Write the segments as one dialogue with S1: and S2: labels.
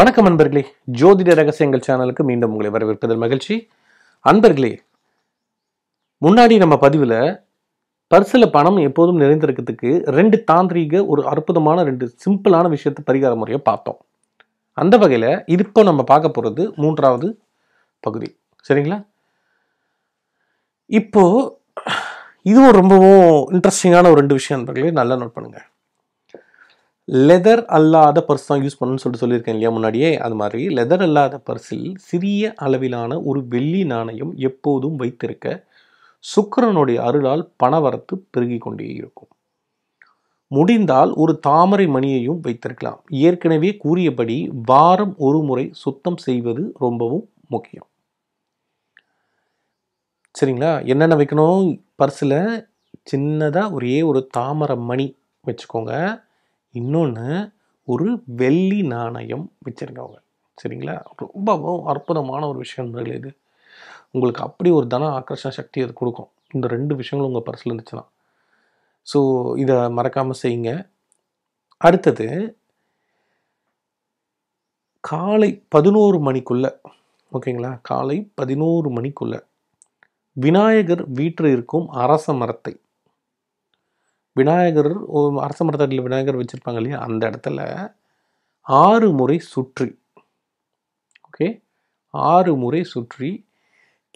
S1: வணக்கம் அன்பர்களே ஜோதிட ரகசியங்கள் சேனலுக்கு மீண்டும் உங்களை வரவேற்பதில் மகிழ்ச்சி அன்பர்களே முன்னாடி நம்ம பதிவில் பரிசில் பணம் எப்போதும் நிறைந்திருக்கிறதுக்கு ரெண்டு தாந்திரீக ஒரு அற்புதமான ரெண்டு சிம்பிளான விஷயத்தை பரிகார முறையை பார்த்தோம் அந்த வகையில் இப்போ நம்ம பார்க்க போகிறது மூன்றாவது பகுதி சரிங்களா இப்போது இதுவும் ரொம்பவும் இன்ட்ரெஸ்டிங்கான ஒரு ரெண்டு விஷயம் அன்பர்களே நல்லா நோட் பண்ணுங்கள் லெதர் அல்லாத பர்ஸ் தான் யூஸ் பண்ணணும்னு சொல்லிட்டு சொல்லியிருக்கேன் இல்லையா முன்னாடியே அது மாதிரி லெதர் அல்லாத பர்ஸில் சிறிய அளவிலான ஒரு வெள்ளி நாணயம் எப்போதும் வைத்திருக்க சுக்கரனுடைய அருளால் பணவரத்து பெருகி கொண்டே இருக்கும் முடிந்தால் ஒரு தாமரை மணியையும் வைத்திருக்கலாம் ஏற்கனவே கூறியபடி வாரம் ஒரு முறை சுத்தம் செய்வது ரொம்பவும் முக்கியம் சரிங்களா என்னென்ன வைக்கணும் பர்ஸில் சின்னதாக ஒரே ஒரு தாமரை மணி வச்சுக்கோங்க இன்னொன்று ஒரு வெள்ளி நாணயம் வச்சுருங்க அவங்க சரிங்களா ரொம்பவும் அற்புதமான ஒரு விஷயம் இது உங்களுக்கு அப்படி ஒரு தன ஆக்கர்ஷண சக்தி அது கொடுக்கும் இந்த ரெண்டு விஷயங்களும் உங்கள் பர்சில் இருந்துச்சுன்னா ஸோ இதை மறக்காமல் செய்யுங்க அடுத்தது காலை பதினோரு மணிக்குள்ளே ஓகேங்களா காலை பதினோரு மணிக்குள்ளே விநாயகர் வீட்டில் இருக்கும் அரச மரத்தை விநாயகர் அரச மரத்தடியில் விநாயகர் வச்சுருப்பாங்க இல்லையா அந்த இடத்துல ஆறு முறை சுற்றி ஓகே ஆறு முறை சுற்றி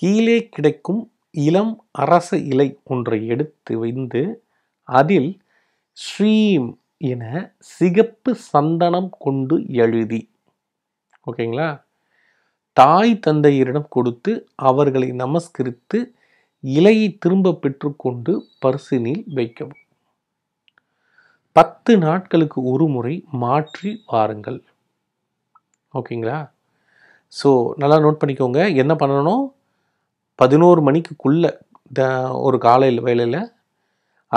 S1: கீழே கிடைக்கும் இளம் அரச இலை ஒன்றை எடுத்து வைந்து அதில் ஸ்ரீம் என சிகப்பு சந்தனம் கொண்டு எழுதி ஓகேங்களா தாய் தந்தையரிடம் கொடுத்து அவர்களை நமஸ்கரித்து இலையை திரும்ப பெற்றுக்கொண்டு பர்சினில் வைக்கவும் பத்து நாட்களுக்கு ஒரு முறை மாற்றி வாருங்கள் ஓகேங்களா ஸோ நல்லா நோட் பண்ணிக்கோங்க என்ன பண்ணணும் பதினோரு மணிக்குள்ளே த ஒரு காலையில் வேலையில்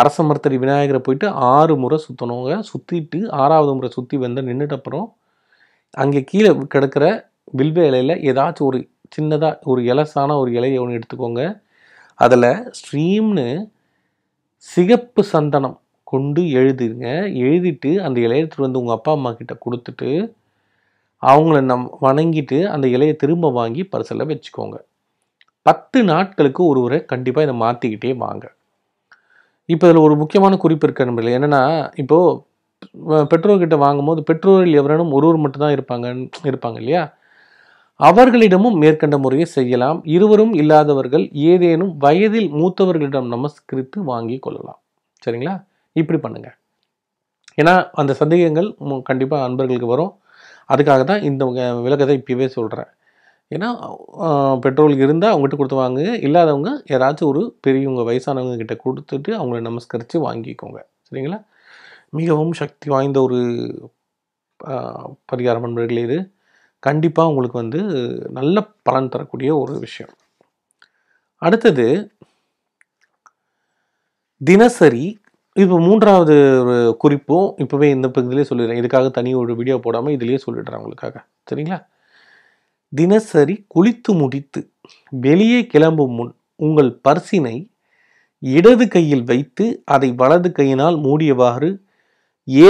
S1: அரச மரத்தடி விநாயகரை போயிட்டு ஆறு முறை சுற்றணுங்க சுற்றிட்டு ஆறாவது முறை சுற்றி வந்து நின்றுட்டு அப்புறம் அங்கே கீழே கிடக்கிற வில்வ இலையில் ஏதாச்சும் ஒரு சின்னதாக ஒரு இலசான ஒரு இலையை ஒன்று எடுத்துக்கோங்க அதில் ஸ்ட்ரீம்னு சிகப்பு சந்தனம் கொண்டு எழுதிடுங்க எழுதிட்டு அந்த எடுத்துகிட்டு வந்து உங்கள் அப்பா அம்மா கிட்ட கொடுத்துட்டு அவங்கள நம் வணங்கிட்டு அந்த இலையை திரும்ப வாங்கி பரிசலில் வச்சுக்கோங்க பத்து நாட்களுக்கு ஒரு கண்டிப்பாக இதை மாற்றிக்கிட்டே வாங்க இப்போ இதில் ஒரு முக்கியமான குறிப்பு இருக்க நம்மள என்னென்னா இப்போது பெற்றோர்கிட்ட வாங்கும்போது பெற்றோர்கள் எவரனும் ஒருவர் மட்டும்தான் இருப்பாங்க இருப்பாங்க இல்லையா அவர்களிடமும் மேற்கண்ட முறையை செய்யலாம் இருவரும் இல்லாதவர்கள் ஏதேனும் வயதில் மூத்தவர்களிடம் நமஸ்கரித்து வாங்கி கொள்ளலாம் சரிங்களா இப்படி பண்ணுங்கள் ஏன்னா அந்த சந்தேகங்கள் கண்டிப்பாக அன்பர்களுக்கு வரும் அதுக்காக தான் இந்த விளக்கத்தை இப்போவே சொல்கிறேன் ஏன்னா பெட்ரோல் இருந்தால் அவங்ககிட்ட கொடுத்து வாங்குங்க இல்லாதவங்க யாராச்சும் ஒரு பெரியவங்க வயசானவங்க கிட்ட கொடுத்துட்டு அவங்கள நமஸ்கரித்து வாங்கிக்கோங்க சரிங்களா மிகவும் சக்தி வாய்ந்த ஒரு பரிகாரம் பண்புகள் இது கண்டிப்பாக உங்களுக்கு வந்து நல்ல பலன் தரக்கூடிய ஒரு விஷயம் அடுத்தது தினசரி இப்போ மூன்றாவது ஒரு குறிப்பும் இப்போவே இந்த பகுதியிலே சொல்லிடுறேன் இதுக்காக தனி ஒரு வீடியோ போடாமல் இதுலேயே சொல்லிடுறேன் அவங்களுக்காக சரிங்களா தினசரி குளித்து முடித்து வெளியே கிளம்பும் முன் உங்கள் பர்சினை இடது கையில் வைத்து அதை வலது கையினால் மூடியவாறு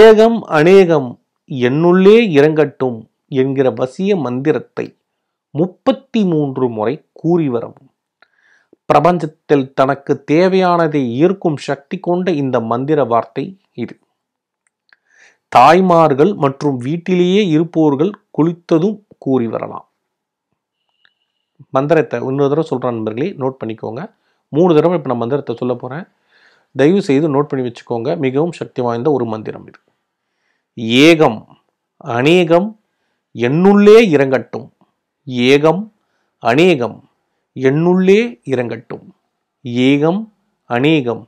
S1: ஏகம் அநேகம் என்னுள்ளே இறங்கட்டும் என்கிற வசிய மந்திரத்தை முப்பத்தி மூன்று முறை கூறி வரவும் பிரபஞ்சத்தில் தனக்கு தேவையானதை ஈர்க்கும் சக்தி கொண்ட இந்த மந்திர வார்த்தை இது தாய்மார்கள் மற்றும் வீட்டிலேயே இருப்போர்கள் குளித்ததும் கூறி வரலாம் மந்திரத்தை இன்னொரு தடவை சொல்கிறான் நண்பர்களே நோட் பண்ணிக்கோங்க மூணு தடவை இப்போ நான் மந்திரத்தை சொல்ல போகிறேன் தயவு செய்து நோட் பண்ணி வச்சுக்கோங்க மிகவும் சக்தி வாய்ந்த ஒரு மந்திரம் இது ஏகம் அநேகம் என்னுள்ளே இறங்கட்டும் ஏகம் அநேகம் என்னுள்ளே இறங்கட்டும் ஏகம் அநேகம்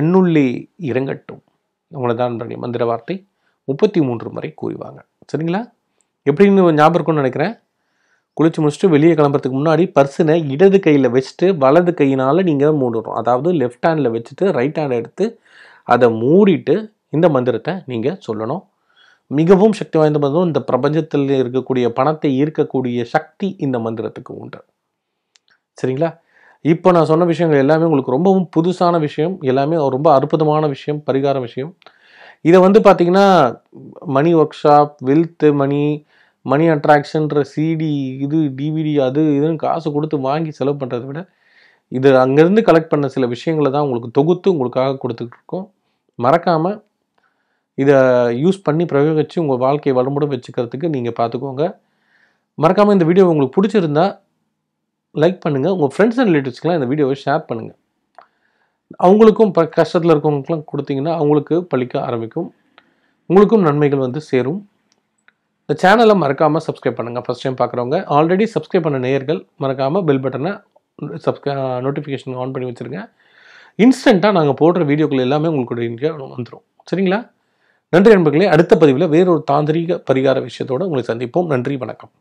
S1: என்னுள்ளே இறங்கட்டும் இவ்வளோதான் மந்திர வார்த்தை முப்பத்தி மூன்று முறை கூறுவாங்க சரிங்களா எப்படின்னு ஞாபகம் இருக்கும்னு நினைக்கிறேன் குளிச்சு முடிச்சுட்டு வெளியே கிளம்புறதுக்கு முன்னாடி பர்சனை இடது கையில் வச்சுட்டு வலது கையினால் நீங்கள் மூடிடுறோம் அதாவது லெஃப்ட் ஹேண்டில் வச்சுட்டு ரைட் ஹேண்டை எடுத்து அதை மூடிட்டு இந்த மந்திரத்தை நீங்கள் சொல்லணும் மிகவும் சக்தி வாய்ந்த மந்திரம் இந்த பிரபஞ்சத்தில் இருக்கக்கூடிய பணத்தை ஈர்க்கக்கூடிய சக்தி இந்த மந்திரத்துக்கு உண்டு சரிங்களா இப்போ நான் சொன்ன விஷயங்கள் எல்லாமே உங்களுக்கு ரொம்பவும் புதுசான விஷயம் எல்லாமே ரொம்ப அற்புதமான விஷயம் பரிகார விஷயம் இதை வந்து பார்த்திங்கன்னா money workshop wealth money money அட்ராக்ஷன்ற சிடி இது டிவிடி அது இதுன்னு காசு கொடுத்து வாங்கி செலவு பண்ணுறதை விட இது அங்கேருந்து கலெக்ட் பண்ண சில விஷயங்களை தான் உங்களுக்கு தொகுத்து உங்களுக்காக கொடுத்துட்ருக்கோம் மறக்காமல் இதை யூஸ் பண்ணி பிரயோகித்து உங்கள் வாழ்க்கையை வளமுடன் வச்சுக்கிறதுக்கு நீங்கள் பார்த்துக்கோங்க மறக்காமல் இந்த வீடியோ உங்களுக்கு பிடிச்சிருந்தா லைக் பண்ணுங்கள் உங்கள் ஃப்ரெண்ட்ஸ் அண்ட் ரிலேட்டிவ்ஸ்க்கெலாம் இந்த வீடியோவை ஷேர் பண்ணுங்கள் அவங்களுக்கும் ப கஷ்டத்தில் இருக்கவங்களுக்குலாம் கொடுத்தீங்கன்னா அவங்களுக்கு பழிக்க ஆரம்பிக்கும் உங்களுக்கும் நன்மைகள் வந்து சேரும் இந்த சேனலை மறக்காமல் சப்ஸ்கிரைப் பண்ணுங்கள் ஃபஸ்ட் டைம் பார்க்குறவங்க ஆல்ரெடி சப்ஸ்கிரைப் பண்ண நேயர்கள் மறக்காமல் பெல் பட்டனை சப்ஸ்கிரை நோட்டிஃபிகேஷன் ஆன் பண்ணி வச்சுருங்க இன்ஸ்டண்ட்டாக நாங்கள் போடுற வீடியோக்கள் எல்லாமே உங்களுக்கு வந்துடும் சரிங்களா நன்றி நண்பர்களே அடுத்த பதிவில் வேறொரு தாந்திரிக பரிகார விஷயத்தோடு உங்களை சந்திப்போம் நன்றி வணக்கம்